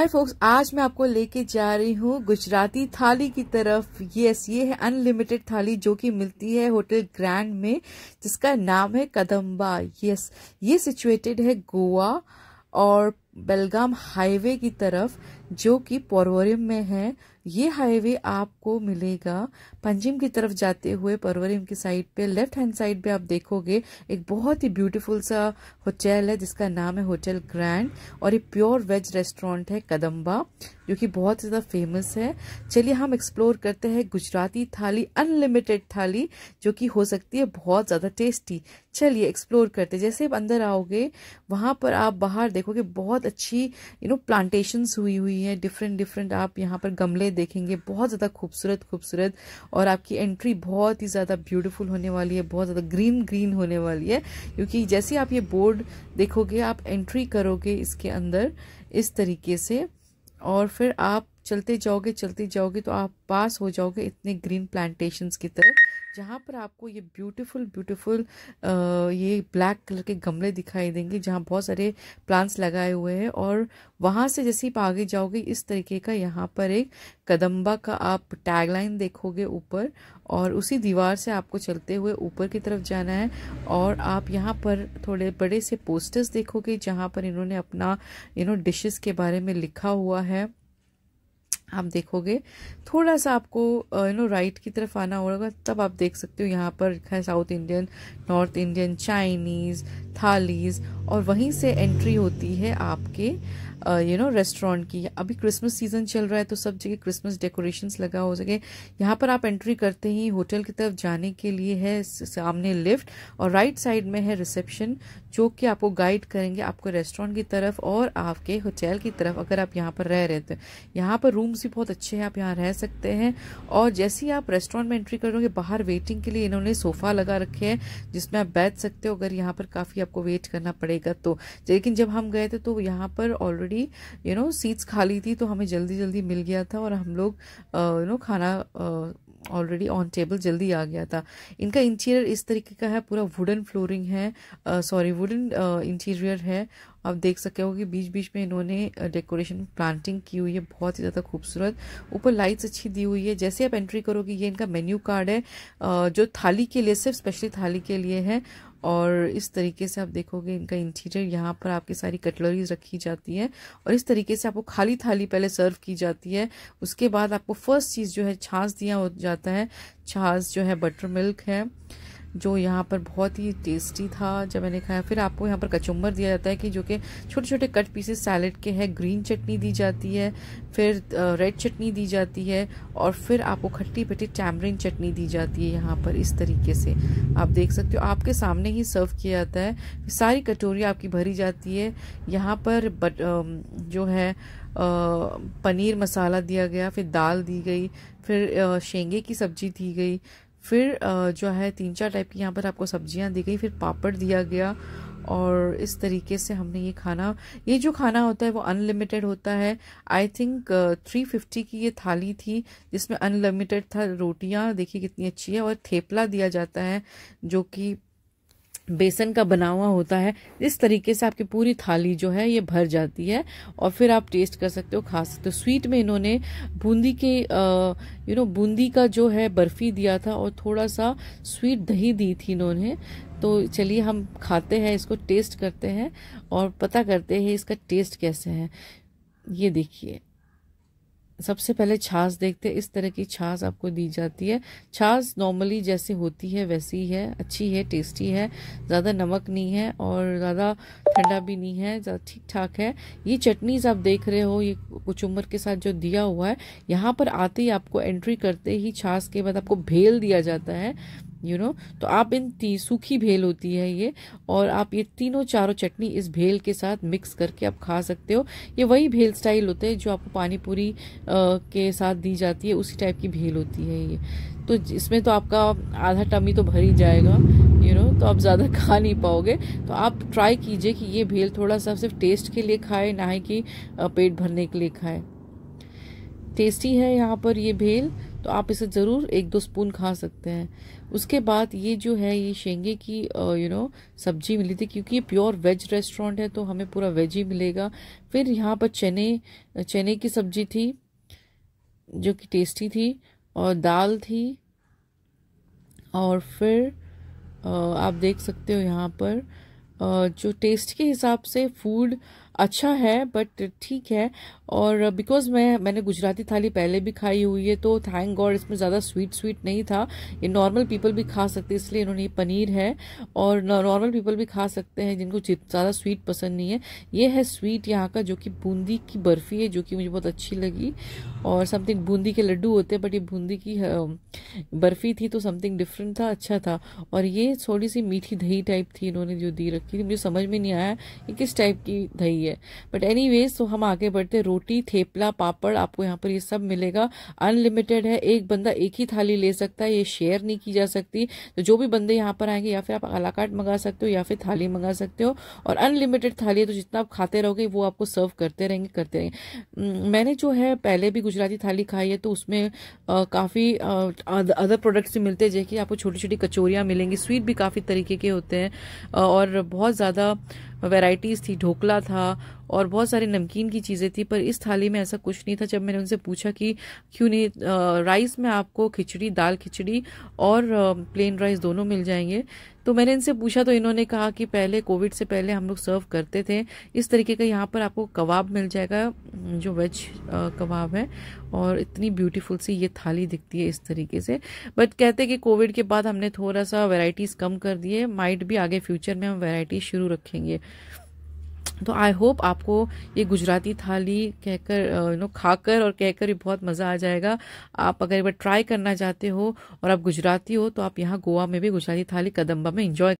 हाय focus आज मैं आपको लेके जा रही हूँ गुजराती थाली की तरफ यस ये है अनलिमिटेड थाली जो कि मिलती है होटल ग्रैंड में जिसका नाम है कदम्बा यस ये सिचुएटेड है गोवा और बेलगाम हाईवे की तरफ जो कि पोरवरिम में है ये हाईवे आपको मिलेगा पंजिम की तरफ जाते हुए पोरवरिम की साइड पे लेफ्ट हैंड साइड पे आप देखोगे एक बहुत ही ब्यूटीफुल सा होटल है जिसका नाम है होटल ग्रैंड और ये प्योर वेज रेस्टोरेंट है कदम्बा जो कि बहुत ज़्यादा फेमस है चलिए हम एक्सप्लोर करते हैं गुजराती थाली अनलिमिटेड थाली जो कि हो सकती है बहुत ज़्यादा टेस्टी चलिए एक्सप्लोर करते जैसे आप अंदर आओगे वहाँ पर आप बाहर देखोगे बहुत बहुत अच्छी यू नो प्लांटेशंस हुई हुई है डिफरेंट डिफरेंट आप यहाँ पर गमले देखेंगे बहुत ज़्यादा खूबसूरत खूबसूरत और आपकी एंट्री बहुत ही ज़्यादा ब्यूटीफुल होने वाली है बहुत ज़्यादा ग्रीन ग्रीन होने वाली है क्योंकि जैसे आप ये बोर्ड देखोगे आप एंट्री करोगे इसके अंदर इस तरीके से और फिर आप चलते जाओगे चलते जाओगे तो आप पास हो जाओगे इतने ग्रीन प्लांटेशंस की तरफ जहाँ पर आपको ये ब्यूटीफुल ब्यूटीफुल ये ब्लैक कलर के गमले दिखाई देंगे जहाँ बहुत सारे प्लांट्स लगाए हुए हैं और वहाँ से जैसे आप आगे जाओगे इस तरीके का यहाँ पर एक कदम्बा का आप टैगलाइन देखोगे ऊपर और उसी दीवार से आपको चलते हुए ऊपर की तरफ जाना है और आप यहाँ पर थोड़े बड़े से पोस्टर्स देखोगे जहाँ पर इन्होंने अपना यू नो डिशेज के बारे में लिखा हुआ है आप देखोगे थोड़ा सा आपको यू नो राइट की तरफ आना होगा तब आप देख सकते हो यहाँ पर लिखा है South Indian North Indian Chinese thalis और वहीं से एंट्री होती है आपके यू नो रेस्टोरेंट की अभी क्रिसमस सीजन चल रहा है तो सब जगह क्रिसमस डेकोरेशंस लगा हो सके यहाँ पर आप एंट्री करते ही होटल की तरफ जाने के लिए है सामने लिफ्ट और राइट साइड में है रिसेप्शन जो कि आपको गाइड करेंगे आपको रेस्टोरेंट की तरफ और आपके होटल की तरफ अगर आप यहाँ पर रह रहे थे तो। यहाँ पर रूम्स रूम्स भी बहुत अच्छे हैं आप यहाँ रह सकते हैं और जैसे ही आप रेस्टोरेंट में एंट्री करोगे बाहर वेटिंग के लिए इन्होंने सोफ़ा लगा रखे हैं जिसमें आप बैठ सकते हो अगर यहाँ पर काफ़ी आपको वेट करना पड़ेगा तो लेकिन जब हम गए थे तो यहाँ पर ऑलरेडी यू नो सीट्स खाली थी तो हमें जल्दी जल्दी मिल गया था और हम लोग यू नो खाना ऑलरेडी ऑन टेबल जल्दी आ गया था इनका इंटीरियर इस तरीके का है पूरा वुडन फ्लोरिंग है सॉरी वुडन इंटीरियर है आप देख सकते हो कि बीच बीच में इन्होंने डेकोरेशन प्लांटिंग की हुई है बहुत ही ज़्यादा खूबसूरत ऊपर लाइट्स अच्छी दी हुई है जैसे आप एंट्री करोगे ये इनका मेन्यू कार्ड है uh, जो थाली के लिए सिर्फ स्पेशली थाली के लिए है और इस तरीके से आप देखोगे इनका इंटीरियर यहाँ पर आपकी सारी कटलरीज रखी जाती है और इस तरीके से आपको खाली थाली पहले सर्व की जाती है उसके बाद आपको फर्स्ट चीज़ जो है छाछ दिया हो जाता है छाछ जो है बटर मिल्क है जो यहाँ पर बहुत ही टेस्टी था जब मैंने खाया फिर आपको यहाँ पर कचुम्बर दिया जाता है कि जो कि छोटे छोटे कट पीसेस सैलड के हैं ग्रीन चटनी दी जाती है फिर रेड चटनी दी जाती है और फिर आपको खट्टी पट्टी टैमरिन चटनी दी जाती है यहाँ पर इस तरीके से आप देख सकते हो आपके सामने ही सर्व किया जाता है सारी कटोरी आपकी भरी जाती है यहाँ पर बट जो है पनीर मसाला दिया गया फिर दाल दी गई फिर शेंगे की सब्जी दी गई फिर जो है तीन चार टाइप की यहाँ पर आपको सब्जियाँ दी गई फिर पापड़ दिया गया और इस तरीके से हमने ये खाना ये जो खाना होता है वो अनलिमिटेड होता है आई थिंक थ्री फिफ्टी की ये थाली थी जिसमें अनलिमिटेड था रोटियाँ देखिए कितनी अच्छी है और थेपला दिया जाता है जो कि बेसन का बना हुआ होता है इस तरीके से आपकी पूरी थाली जो है ये भर जाती है और फिर आप टेस्ट कर सकते हो खा सकते हो स्वीट में इन्होंने बूंदी के यू नो बूंदी का जो है बर्फ़ी दिया था और थोड़ा सा स्वीट दही दी थी इन्होंने तो चलिए हम खाते हैं इसको टेस्ट करते हैं और पता करते हैं इसका टेस्ट कैसे है ये देखिए सबसे पहले छाछ देखते हैं इस तरह की छाछ आपको दी जाती है छाछ नॉर्मली जैसे होती है वैसी है अच्छी है टेस्टी है ज़्यादा नमक नहीं है और ज़्यादा ठंडा भी नहीं है ज़्यादा ठीक ठाक है ये चटनीज आप देख रहे हो ये कुछ उम्र के साथ जो दिया हुआ है यहाँ पर आते ही आपको एंट्री करते ही छाछ के बाद आपको भेल दिया जाता है यू you नो know? तो आप इन ती सूखी भेल होती है ये और आप ये तीनों चारों चटनी इस भेल के साथ मिक्स करके आप खा सकते हो ये वही भेल स्टाइल होते हैं जो आपको पानी पूरी के साथ दी जाती है उसी टाइप की भेल होती है ये तो इसमें तो आपका आधा टमी तो भर ही जाएगा यू you नो know? तो आप ज़्यादा खा नहीं पाओगे तो आप ट्राई कीजिए कि ये भेल थोड़ा सा सिर्फ टेस्ट के लिए खाए ना ही कि पेट भरने के लिए खाए टेस्टी है यहाँ पर ये भेल तो आप इसे ज़रूर एक दो स्पून खा सकते हैं उसके बाद ये जो है ये शेंगे की यू नो सब्जी मिली थी क्योंकि ये प्योर वेज रेस्टोरेंट है तो हमें पूरा वेज ही मिलेगा फिर यहाँ पर चने चने की सब्जी थी जो कि टेस्टी थी और दाल थी और फिर आप देख सकते हो यहाँ पर जो टेस्ट के हिसाब से फूड अच्छा है बट ठीक है और बिकॉज मैं मैंने गुजराती थाली पहले भी खाई हुई है तो थैंक गॉड इसमें ज़्यादा स्वीट स्वीट नहीं था ये नॉर्मल पीपल भी खा सकते इसलिए इन्होंने ये पनीर है और नॉर्मल पीपल भी खा सकते हैं जिनको ज़्यादा स्वीट पसंद नहीं है ये है स्वीट यहाँ का जो कि बूंदी की बर्फ़ी है जो कि मुझे बहुत अच्छी लगी और समथिंग बूंदी के लड्डू होते हैं बट ये बूंदी की बर्फ़ी थी तो समथिंग डिफरेंट था अच्छा था और ये थोड़ी सी मीठी दही टाइप थी इन्होंने जो दी रखी थी मुझे समझ में नहीं आया कि किस टाइप की दही है बट एनी तो हम आगे बढ़ते रोटी रोटी थेपला पापड़ आपको यहाँ पर ये सब मिलेगा अनलिमिटेड है एक बंदा एक ही थाली ले सकता है ये शेयर नहीं की जा सकती तो जो भी बंदे यहाँ पर आएंगे या फिर आप अलाकाट मंगा सकते हो या फिर थाली मंगा सकते हो और अनलिमिटेड थाली है तो जितना आप खाते रहोगे वो आपको सर्व करते रहेंगे करते रहेंगे मैंने जो है पहले भी गुजराती थाली खाई है तो उसमें काफ़ी अदर प्रोडक्ट्स भी मिलते हैं जैसे कि आपको छोटी छोटी कचोरियाँ मिलेंगी स्वीट भी काफ़ी तरीके के होते हैं और बहुत ज़्यादा वैरायटीज़ थी ढोकला था और बहुत सारी नमकीन की चीज़ें थी पर इस थाली में ऐसा कुछ नहीं था जब मैंने उनसे पूछा कि क्यों नहीं राइस में आपको खिचड़ी दाल खिचड़ी और प्लेन राइस दोनों मिल जाएंगे तो मैंने इनसे पूछा तो इन्होंने कहा कि पहले कोविड से पहले हम लोग सर्व करते थे इस तरीके का यहाँ पर आपको कबाब मिल जाएगा जो वेज कबाब है और इतनी ब्यूटीफुल सी ये थाली दिखती है इस तरीके से बट कहते हैं कि कोविड के बाद हमने थोड़ा सा वेराइटीज़ कम कर दिए माइट भी आगे फ्यूचर में हम वेराइटीज़ शुरू रखेंगे तो आई होप आपको ये गुजराती थाली कहकर यू नो खाकर और कहकर भी बहुत मज़ा आ जाएगा आप अगर एक बार ट्राई करना चाहते हो और आप गुजराती हो तो आप यहाँ गोवा में भी गुजराती थाली कदम्बा में इंजॉय